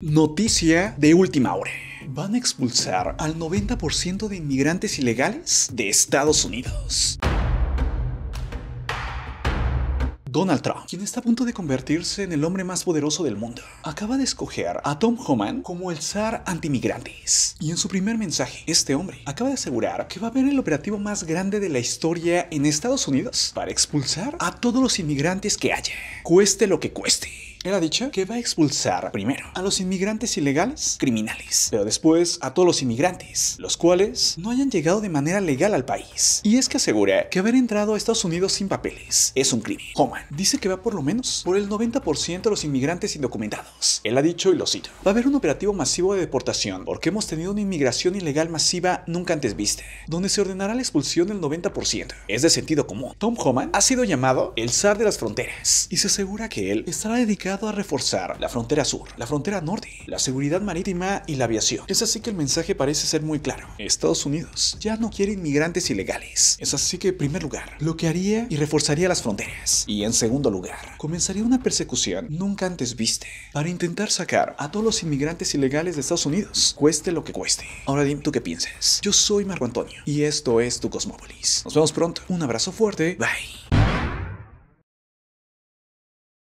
Noticia de última hora. Van a expulsar al 90% de inmigrantes ilegales de Estados Unidos. Donald Trump, quien está a punto de convertirse en el hombre más poderoso del mundo, acaba de escoger a Tom Homan como el zar antimigrantes. Y en su primer mensaje, este hombre acaba de asegurar que va a haber el operativo más grande de la historia en Estados Unidos para expulsar a todos los inmigrantes que haya, cueste lo que cueste ha dicho que va a expulsar primero a los inmigrantes ilegales criminales, pero después a todos los inmigrantes, los cuales no hayan llegado de manera legal al país. Y es que asegura que haber entrado a Estados Unidos sin papeles es un crimen. Homan dice que va por lo menos por el 90% de los inmigrantes indocumentados. Él ha dicho y lo cito. Va a haber un operativo masivo de deportación porque hemos tenido una inmigración ilegal masiva nunca antes vista, donde se ordenará la expulsión del 90%. Es de sentido común. Tom Homan ha sido llamado el zar de las fronteras y se asegura que él estará dedicado a reforzar la frontera sur, la frontera norte, la seguridad marítima y la aviación. Es así que el mensaje parece ser muy claro. Estados Unidos ya no quiere inmigrantes ilegales. Es así que, en primer lugar, bloquearía y reforzaría las fronteras. Y en segundo lugar, comenzaría una persecución nunca antes viste para intentar sacar a todos los inmigrantes ilegales de Estados Unidos, cueste lo que cueste. Ahora dime tú qué piensas. Yo soy Marco Antonio y esto es Tu Cosmópolis. Nos vemos pronto. Un abrazo fuerte. Bye.